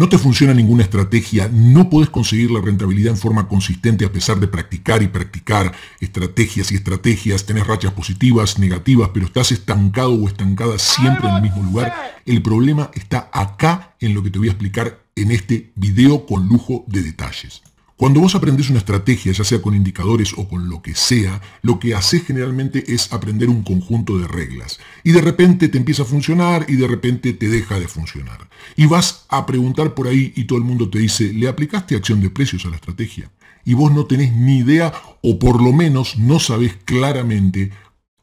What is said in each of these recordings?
No te funciona ninguna estrategia, no puedes conseguir la rentabilidad en forma consistente a pesar de practicar y practicar estrategias y estrategias, tenés rachas positivas, negativas, pero estás estancado o estancada siempre en el mismo lugar, el problema está acá en lo que te voy a explicar en este video con lujo de detalles. Cuando vos aprendés una estrategia, ya sea con indicadores o con lo que sea, lo que haces generalmente es aprender un conjunto de reglas. Y de repente te empieza a funcionar y de repente te deja de funcionar. Y vas a preguntar por ahí y todo el mundo te dice, ¿le aplicaste acción de precios a la estrategia? Y vos no tenés ni idea o por lo menos no sabés claramente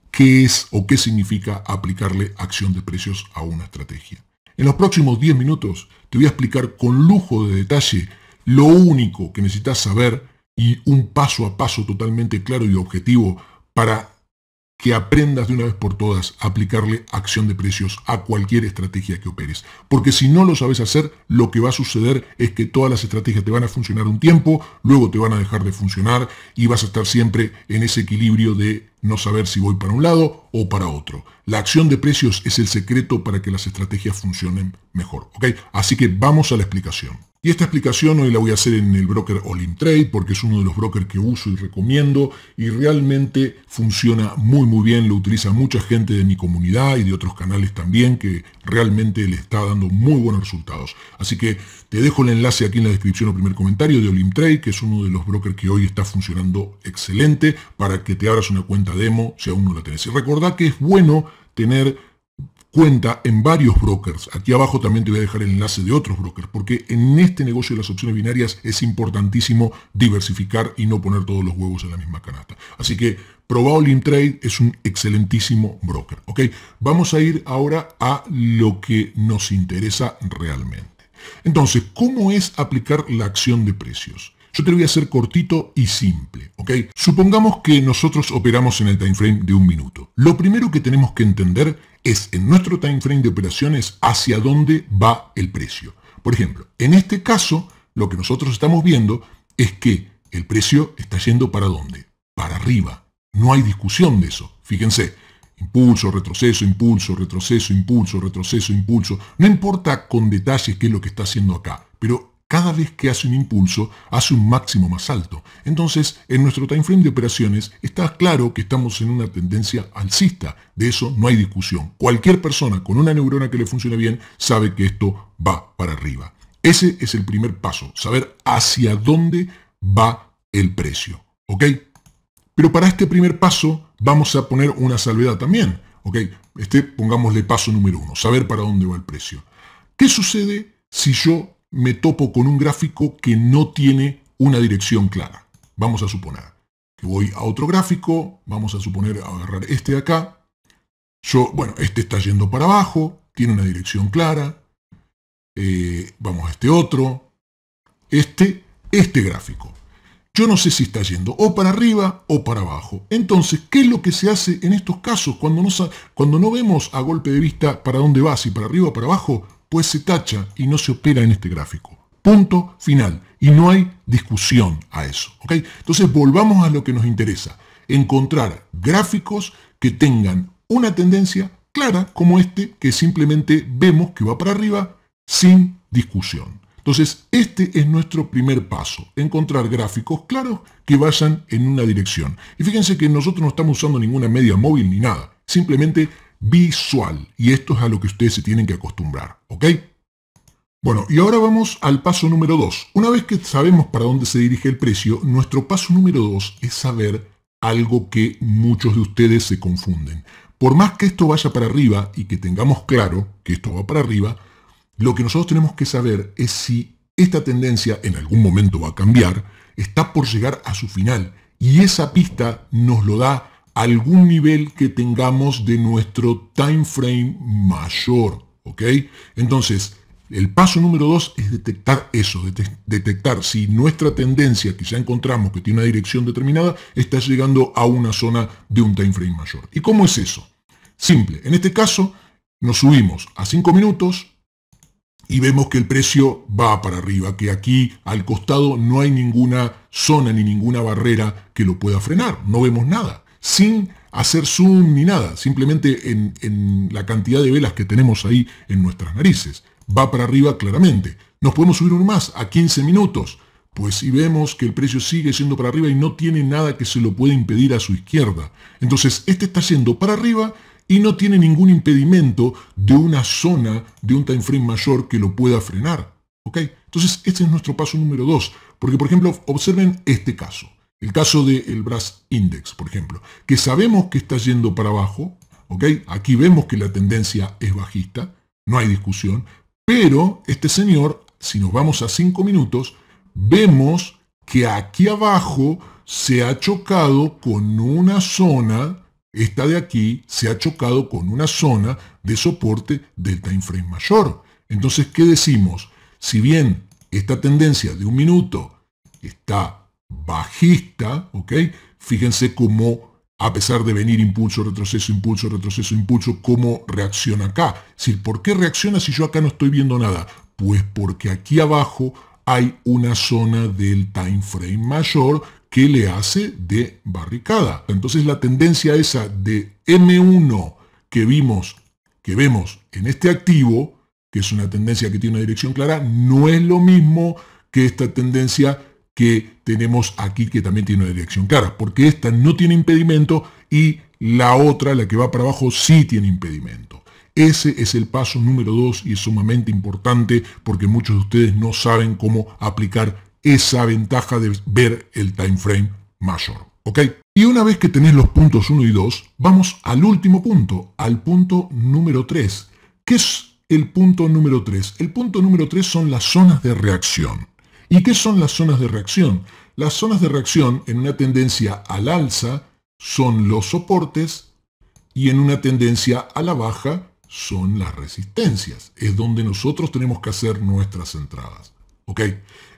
qué es o qué significa aplicarle acción de precios a una estrategia. En los próximos 10 minutos te voy a explicar con lujo de detalle lo único que necesitas saber y un paso a paso totalmente claro y objetivo para que aprendas de una vez por todas a aplicarle acción de precios a cualquier estrategia que operes. Porque si no lo sabes hacer, lo que va a suceder es que todas las estrategias te van a funcionar un tiempo, luego te van a dejar de funcionar y vas a estar siempre en ese equilibrio de no saber si voy para un lado o para otro. La acción de precios es el secreto para que las estrategias funcionen mejor. Así que vamos a la explicación. Y esta explicación hoy la voy a hacer en el broker Trade porque es uno de los brokers que uso y recomiendo y realmente funciona muy muy bien, lo utiliza mucha gente de mi comunidad y de otros canales también que realmente le está dando muy buenos resultados. Así que te dejo el enlace aquí en la descripción o primer comentario de Olimtrade que es uno de los brokers que hoy está funcionando excelente para que te abras una cuenta demo si aún no la tenés. Y recordad que es bueno tener cuenta en varios brokers. Aquí abajo también te voy a dejar el enlace de otros brokers, porque en este negocio de las opciones binarias es importantísimo diversificar y no poner todos los huevos en la misma canasta. Así que Probable Trade es un excelentísimo broker. ¿ok? Vamos a ir ahora a lo que nos interesa realmente. Entonces, ¿cómo es aplicar la acción de precios? Yo te lo voy a hacer cortito y simple, ¿ok? Supongamos que nosotros operamos en el time frame de un minuto. Lo primero que tenemos que entender es en nuestro time frame de operaciones hacia dónde va el precio. Por ejemplo, en este caso, lo que nosotros estamos viendo es que el precio está yendo para dónde? Para arriba. No hay discusión de eso. Fíjense, impulso, retroceso, impulso, retroceso, impulso, retroceso, impulso. No importa con detalles qué es lo que está haciendo acá, pero cada vez que hace un impulso, hace un máximo más alto. Entonces, en nuestro time frame de operaciones está claro que estamos en una tendencia alcista. De eso no hay discusión. Cualquier persona con una neurona que le funcione bien sabe que esto va para arriba. Ese es el primer paso, saber hacia dónde va el precio. ¿Ok? Pero para este primer paso vamos a poner una salvedad también. ¿Ok? Este, pongámosle paso número uno, saber para dónde va el precio. ¿Qué sucede si yo me topo con un gráfico que no tiene una dirección clara. Vamos a suponer que voy a otro gráfico, vamos a suponer agarrar este de acá. Yo, bueno, este está yendo para abajo, tiene una dirección clara. Eh, vamos a este otro, este, este gráfico. Yo no sé si está yendo o para arriba o para abajo. Entonces, ¿qué es lo que se hace en estos casos? Cuando no, cuando no vemos a golpe de vista para dónde va, si para arriba o para abajo, pues se tacha y no se opera en este gráfico. Punto final. Y no hay discusión a eso. Entonces volvamos a lo que nos interesa. Encontrar gráficos que tengan una tendencia clara como este que simplemente vemos que va para arriba sin discusión. Entonces este es nuestro primer paso, encontrar gráficos claros que vayan en una dirección. Y fíjense que nosotros no estamos usando ninguna media móvil ni nada, simplemente visual. Y esto es a lo que ustedes se tienen que acostumbrar, ¿ok? Bueno, y ahora vamos al paso número 2. Una vez que sabemos para dónde se dirige el precio, nuestro paso número 2 es saber algo que muchos de ustedes se confunden. Por más que esto vaya para arriba y que tengamos claro que esto va para arriba, lo que nosotros tenemos que saber es si esta tendencia en algún momento va a cambiar, está por llegar a su final. Y esa pista nos lo da algún nivel que tengamos de nuestro time frame mayor. ¿ok? Entonces, el paso número dos es detectar eso, detectar si nuestra tendencia que ya encontramos que tiene una dirección determinada está llegando a una zona de un time frame mayor. ¿Y cómo es eso? Simple. En este caso, nos subimos a 5 minutos y vemos que el precio va para arriba, que aquí al costado no hay ninguna zona ni ninguna barrera que lo pueda frenar. No vemos nada sin hacer zoom ni nada, simplemente en, la cantidad de velas que tenemos ahí en nuestras narices. Va para arriba claramente. Nos podemos subir un más a 15 minutos. Pues si vemos que el precio sigue yendo para arriba y no tiene nada que se lo pueda impedir a su izquierda. Entonces, este está yendo para arriba y no tiene ningún impedimento de una zona de un time frame mayor que lo pueda frenar. ¿Ok? Entonces, este es nuestro paso número 2. Porque, por ejemplo, observen este caso. El caso del Brass Index, por ejemplo, que sabemos que está yendo para abajo, ¿ok? Aquí vemos que la tendencia es bajista, no hay discusión, pero este señor, si nos vamos a 5 minutos, vemos que aquí abajo se ha chocado con una zona, esta de aquí, se ha chocado con una zona de soporte del time frame mayor. Entonces, ¿qué decimos? Si bien esta tendencia de un minuto está bajista, ¿ok? Fíjense cómo, a pesar de venir impulso, retroceso, impulso, retroceso, impulso, cómo reacciona acá. Es decir, ¿por qué reacciona si yo acá no estoy viendo nada? Pues porque aquí abajo hay una zona del time frame mayor que le hace de barricada. Entonces la tendencia esa de M1 que vimos, que vemos en este activo, que es una tendencia que tiene una dirección clara, no es lo mismo que esta tendencia que tenemos aquí que también tiene una dirección clara, porque esta no tiene impedimento y la otra, la que va para abajo, sí tiene impedimento. Ese es el paso número 2 y es sumamente importante porque muchos de ustedes no saben cómo aplicar esa ventaja de ver el time frame mayor. Y una vez que tenés los puntos 1 y 2, vamos al último punto, al punto número 3. ¿Qué es el punto número 3? El punto número 3 son las zonas de reacción. ¿Y qué son las zonas de reacción? Las zonas de reacción en una tendencia al alza son los soportes y en una tendencia a la baja son las resistencias. Es donde nosotros tenemos que hacer nuestras entradas. ¿Ok?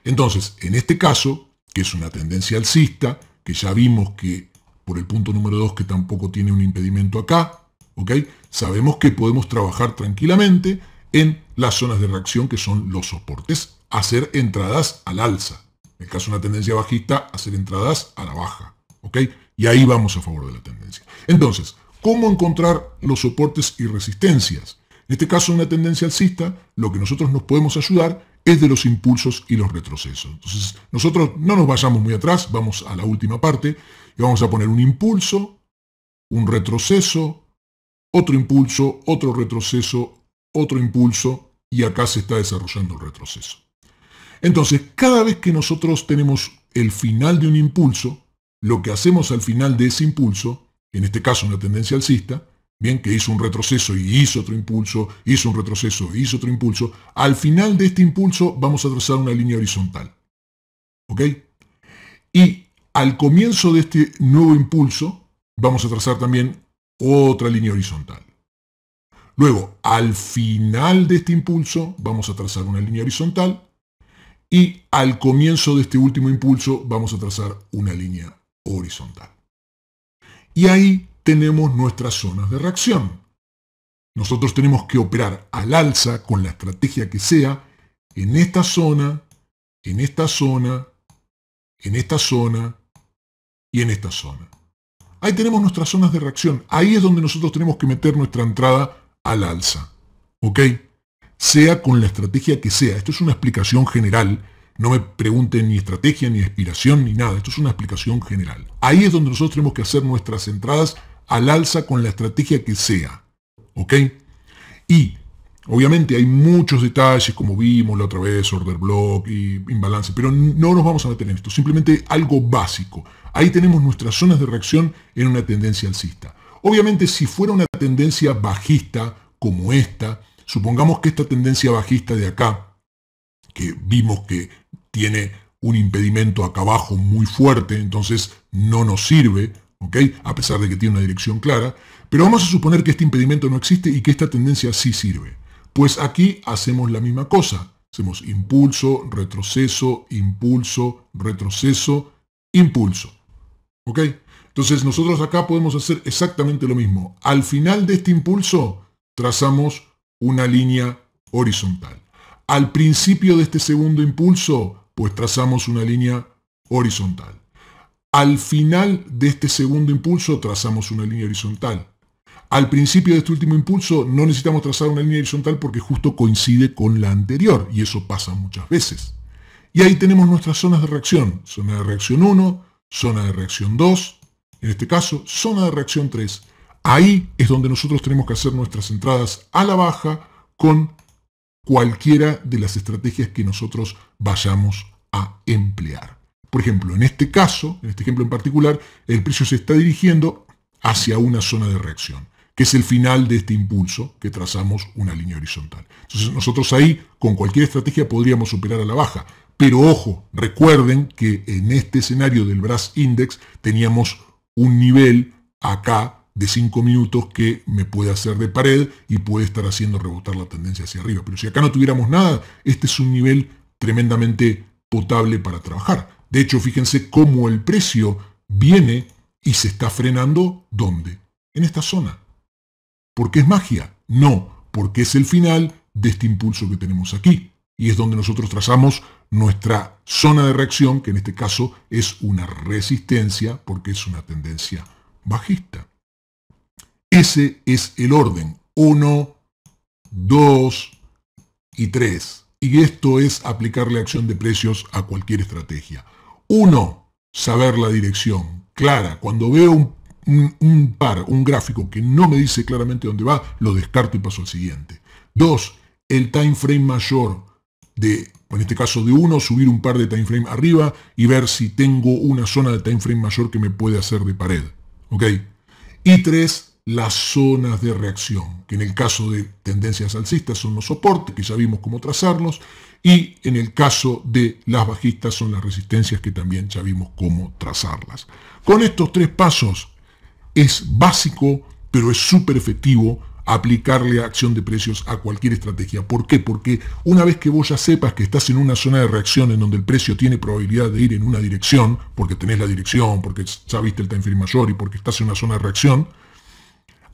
Entonces, en este caso, que es una tendencia alcista, que ya vimos que por el punto número 2 que tampoco tiene un impedimento acá, ¿ok? Sabemos que podemos trabajar tranquilamente en las zonas de reacción que son los soportes hacer entradas al alza. En el caso de una tendencia bajista, hacer entradas a la baja. Y ahí vamos a favor de la tendencia. Entonces, ¿cómo encontrar los soportes y resistencias? En este caso, una tendencia alcista, lo que nosotros nos podemos ayudar es de los impulsos y los retrocesos. Entonces, nosotros no nos vayamos muy atrás, vamos a la última parte y vamos a poner un impulso, un retroceso, otro impulso, otro retroceso, otro impulso y acá se está desarrollando el retroceso. Entonces, cada vez que nosotros tenemos el final de un impulso, lo que hacemos al final de ese impulso, en este caso una tendencia alcista, bien que hizo un retroceso y hizo otro impulso, hizo un retroceso, hizo otro impulso, al final de este impulso vamos a trazar una línea horizontal. ¿Ok? Y al comienzo de este nuevo impulso vamos a trazar también otra línea horizontal. Luego, al final de este impulso vamos a trazar una línea horizontal y al comienzo de este último impulso vamos a trazar una línea horizontal. Y ahí tenemos nuestras zonas de reacción. Nosotros tenemos que operar al alza con la estrategia que sea en esta zona, en esta zona, en esta zona y en esta zona. Ahí tenemos nuestras zonas de reacción. Ahí es donde nosotros tenemos que meter nuestra entrada al alza. ¿Ok? sea con la estrategia que sea. Esto es una explicación general. No me pregunten ni estrategia, ni aspiración, ni nada. Esto es una explicación general. Ahí es donde nosotros tenemos que hacer nuestras entradas al alza con la estrategia que sea. ¿Ok? Y obviamente hay muchos detalles, como vimos la otra vez, order block y imbalance, pero no nos vamos a meter en esto. Simplemente algo básico. Ahí tenemos nuestras zonas de reacción en una tendencia alcista. Obviamente si fuera una tendencia bajista como esta, Supongamos que esta tendencia bajista de acá, que vimos que tiene un impedimento acá abajo muy fuerte, entonces no nos sirve, ¿ok? A pesar de que tiene una dirección clara, pero vamos a suponer que este impedimento no existe y que esta tendencia sí sirve. Pues aquí hacemos la misma cosa. Hacemos impulso, retroceso, impulso, retroceso, impulso. ¿Ok? Entonces nosotros acá podemos hacer exactamente lo mismo. Al final de este impulso trazamos una línea horizontal. Al principio de este segundo impulso, pues trazamos una línea horizontal. Al final de este segundo impulso trazamos una línea horizontal. Al principio de este último impulso no necesitamos trazar una línea horizontal porque justo coincide con la anterior y eso pasa muchas veces. Y ahí tenemos nuestras zonas de reacción. Zona de reacción 1, zona de reacción 2, en este caso zona de reacción 3. Ahí es donde nosotros tenemos que hacer nuestras entradas a la baja con cualquiera de las estrategias que nosotros vayamos a emplear. Por ejemplo, en este caso, en este ejemplo en particular, el precio se está dirigiendo hacia una zona de reacción, que es el final de este impulso que trazamos una línea horizontal. Entonces nosotros ahí, con cualquier estrategia, podríamos operar a la baja. Pero ojo, recuerden que en este escenario del Brass Index teníamos un nivel acá de 5 minutos que me puede hacer de pared y puede estar haciendo rebotar la tendencia hacia arriba. Pero si acá no tuviéramos nada, este es un nivel tremendamente potable para trabajar. De hecho, fíjense cómo el precio viene y se está frenando ¿dónde? En esta zona. ¿por qué es magia? No, porque es el final de este impulso que tenemos aquí. Y es donde nosotros trazamos nuestra zona de reacción, que en este caso es una resistencia porque es una tendencia bajista. Ese es el orden. 1, 2 y 3. Y esto es aplicarle acción de precios a cualquier estrategia. Uno, Saber la dirección. Clara. Cuando veo un, par, un gráfico que no me dice claramente dónde va, lo descarto y paso al siguiente. 2. El time frame mayor de, en este caso de uno, subir un par de time frame arriba y ver si tengo una zona de time frame mayor que me puede hacer de pared. ¿Ok? Y 3 las zonas de reacción, que en el caso de tendencias alcistas son los soportes, que ya vimos cómo trazarlos, y en el caso de las bajistas son las resistencias, que también ya vimos cómo trazarlas. Con estos tres pasos es básico, pero es súper efectivo aplicarle acción de precios a cualquier estrategia. ¿Por qué? Porque una vez que vos ya sepas que estás en una zona de reacción en donde el precio tiene probabilidad de ir en una dirección, porque tenés la dirección, porque ya viste el time frame mayor y porque estás en una zona de reacción,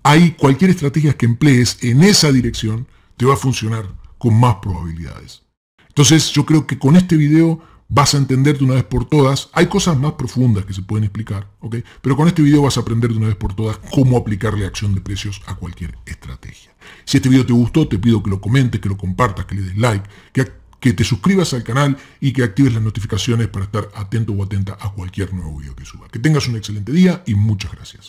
ahí cualquier estrategia que emplees en esa dirección te va a funcionar con más probabilidades. Entonces yo creo que con este video vas a entender de una vez por todas, hay cosas más profundas que se pueden explicar, ¿ok? pero con este video vas a aprender de una vez por todas cómo aplicarle acción de precios a cualquier estrategia. Si este video te gustó, te pido que lo comentes, que lo compartas, que le des like, que, que te suscribas al canal y que actives las notificaciones para estar atento o atenta a cualquier nuevo video que suba. Que tengas un excelente día y muchas gracias.